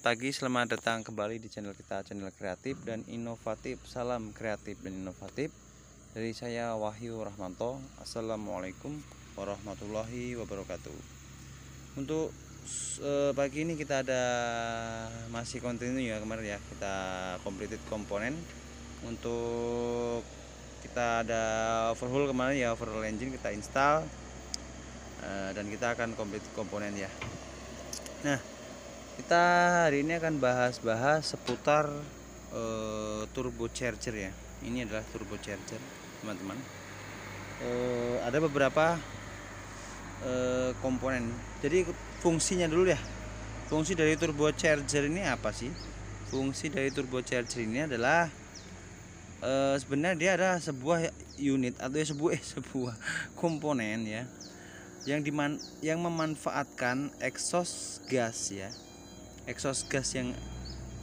Selamat pagi, selamat datang kembali di channel kita, channel kreatif dan inovatif. Salam kreatif dan inovatif. Dari saya Wahyu Rahmanto. Assalamualaikum warahmatullahi wabarakatuh. Untuk eh, pagi ini kita ada masih continue ya kemarin ya. Kita completed komponen untuk kita ada overhaul kemarin ya overhaul engine kita install eh, dan kita akan complete komponen ya. Nah, kita hari ini akan bahas-bahas seputar uh, turbo charger ya ini adalah turbo charger teman-teman uh, ada beberapa uh, komponen jadi fungsinya dulu ya fungsi dari turbo charger ini apa sih fungsi dari turbo charger ini adalah uh, sebenarnya dia ada sebuah unit atau ya sebuah eh, sebuah komponen ya yang diman yang memanfaatkan exhaust gas ya exhaust gas yang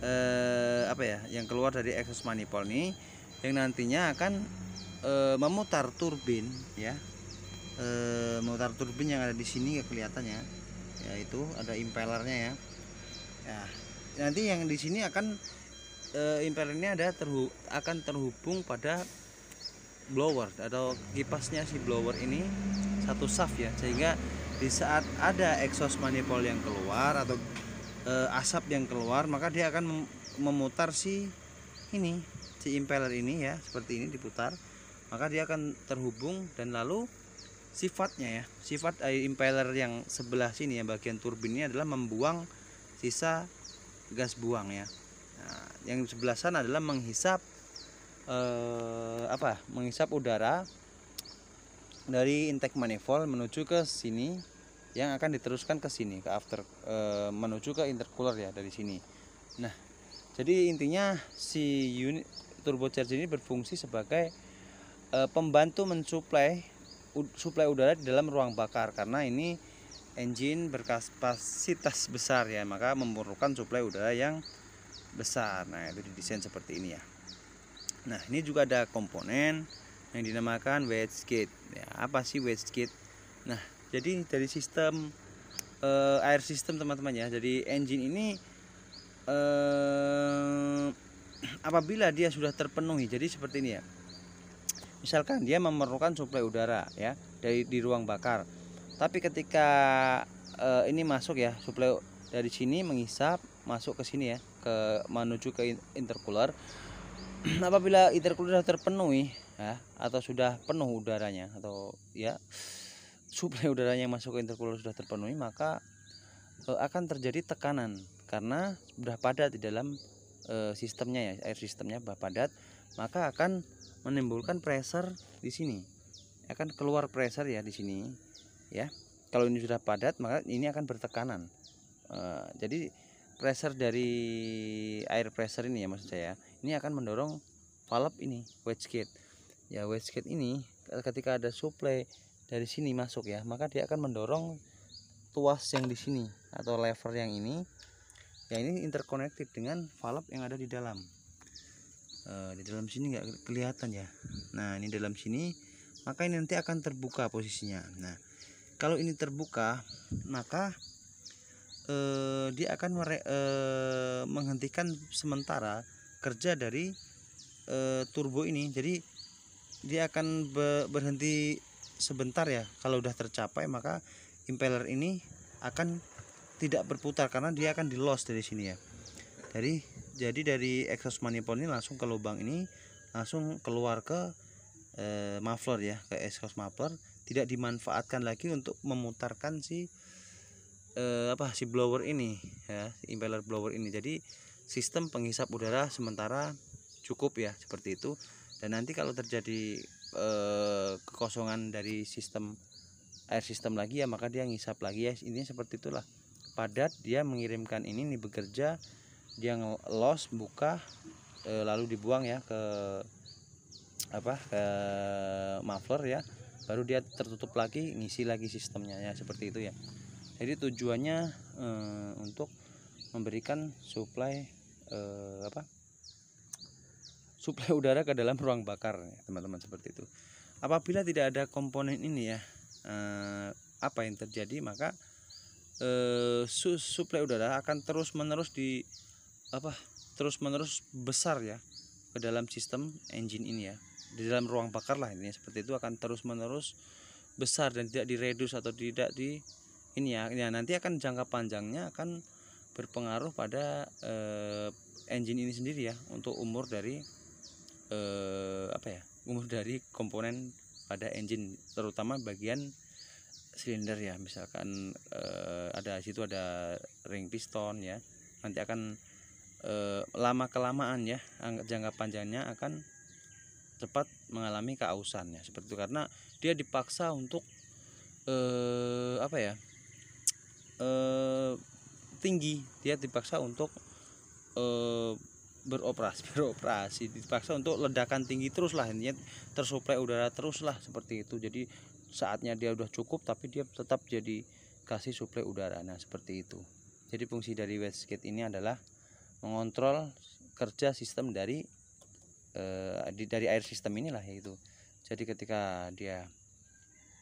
eh, apa ya yang keluar dari exhaust manifold ini yang nantinya akan eh, memutar turbin ya eh, memutar turbin yang ada di sini ya kelihatannya yaitu ada impellernya ya ya nanti yang di sini akan eh, impeller ini ada terhu akan terhubung pada blower atau kipasnya si blower ini satu shaft ya sehingga di saat ada exhaust manifold yang keluar atau e, asap yang keluar maka dia akan memutar si ini si impeller ini ya seperti ini diputar maka dia akan terhubung dan lalu sifatnya ya sifat air eh, impeller yang sebelah sini ya bagian turbin ini adalah membuang sisa gas buang ya nah, yang sebelah sana adalah menghisap eh, apa menghisap udara dari intake manifold menuju ke sini yang akan diteruskan ke sini ke after e, menuju ke intercooler ya dari sini. Nah, jadi intinya si unit turbocharger ini berfungsi sebagai e, pembantu mensuplai u, suplai udara di dalam ruang bakar karena ini engine berkapasitas besar ya, maka memerlukan suplai udara yang besar. Nah, itu didesain seperti ini ya. Nah, ini juga ada komponen yang dinamakan wastegate. Ya, apa sih wastegate? Nah, jadi dari sistem uh, air sistem teman-teman ya jadi engine ini uh, apabila dia sudah terpenuhi jadi seperti ini ya misalkan dia memerlukan suplai udara ya dari di ruang bakar tapi ketika uh, ini masuk ya suplai dari sini menghisap masuk ke sini ya ke menuju ke intercooler apabila intercooler sudah terpenuhi ya atau sudah penuh udaranya atau ya suplai udara yang masuk ke intercooler sudah terpenuhi maka e, akan terjadi tekanan karena sudah padat di dalam e, sistemnya ya air sistemnya sudah padat maka akan menimbulkan pressure di sini akan keluar pressure ya di sini ya kalau ini sudah padat maka ini akan bertekanan e, jadi pressure dari air pressure ini ya maksud saya ini akan mendorong valve ini wastegate ya wastegate ini ketika ada suplai dari sini masuk ya maka dia akan mendorong tuas yang di sini atau lever yang ini ya ini interconnected dengan valve yang ada di dalam e, di dalam sini nggak kelihatan ya nah ini dalam sini maka ini nanti akan terbuka posisinya nah kalau ini terbuka maka e, dia akan mere, e, menghentikan sementara kerja dari e, turbo ini jadi dia akan berhenti sebentar ya kalau udah tercapai maka impeller ini akan tidak berputar karena dia akan di loss dari sini ya jadi jadi dari exhaust manifold ini langsung ke lubang ini langsung keluar ke e, muffler ya ke exhaust muffler tidak dimanfaatkan lagi untuk memutarkan si e, apa si blower ini ya impeller blower ini jadi sistem penghisap udara sementara cukup ya seperti itu dan nanti kalau terjadi e, kekosongan dari sistem air sistem lagi ya maka dia ngisap lagi ya ini seperti itulah padat dia mengirimkan ini nih bekerja dia ngelos buka e, lalu dibuang ya ke apa ke muffler ya baru dia tertutup lagi ngisi lagi sistemnya ya seperti itu ya jadi tujuannya e, untuk memberikan suplai e, apa suplai udara ke dalam ruang bakar ya, teman-teman seperti itu apabila tidak ada komponen ini ya eh, apa yang terjadi maka eh, su suplai udara akan terus menerus di apa terus menerus besar ya ke dalam sistem engine ini ya di dalam ruang bakar lah ini seperti itu akan terus menerus besar dan tidak diredus atau tidak di ini ya, ya nanti akan jangka panjangnya akan berpengaruh pada eh, engine ini sendiri ya untuk umur dari eh, apa ya umur dari komponen pada engine terutama bagian silinder ya misalkan eh, ada situ ada ring piston ya nanti akan eh, lama kelamaan ya jangka panjangnya akan cepat mengalami keausan ya seperti itu karena dia dipaksa untuk eh, apa ya eh, tinggi dia dipaksa untuk eh, beroperasi beroperasi dipaksa untuk ledakan tinggi terus lah intinya tersuplai udara terus lah seperti itu jadi saatnya dia udah cukup tapi dia tetap jadi kasih suplai udara nah seperti itu jadi fungsi dari wastegate ini adalah mengontrol kerja sistem dari eh, dari air sistem inilah yaitu jadi ketika dia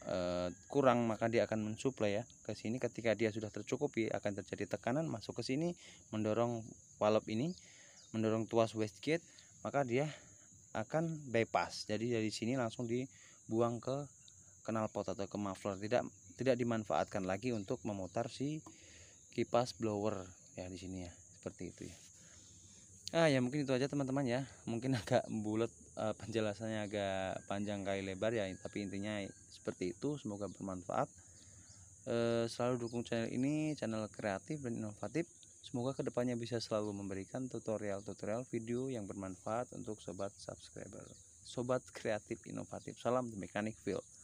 eh, kurang maka dia akan mensuplai ya ke sini ketika dia sudah tercukupi akan terjadi tekanan masuk ke sini mendorong valve ini mendorong tuas wastegate maka dia akan bypass jadi dari sini langsung dibuang ke kenal pot atau ke muffler tidak tidak dimanfaatkan lagi untuk memutar si kipas blower ya di sini ya seperti itu ya ah ya mungkin itu aja teman-teman ya mungkin agak bulat uh, penjelasannya agak panjang kali lebar ya tapi intinya seperti itu semoga bermanfaat uh, selalu dukung channel ini channel kreatif dan inovatif Semoga kedepannya bisa selalu memberikan tutorial-tutorial video yang bermanfaat untuk sobat subscriber. Sobat kreatif inovatif. Salam The Mechanic Field.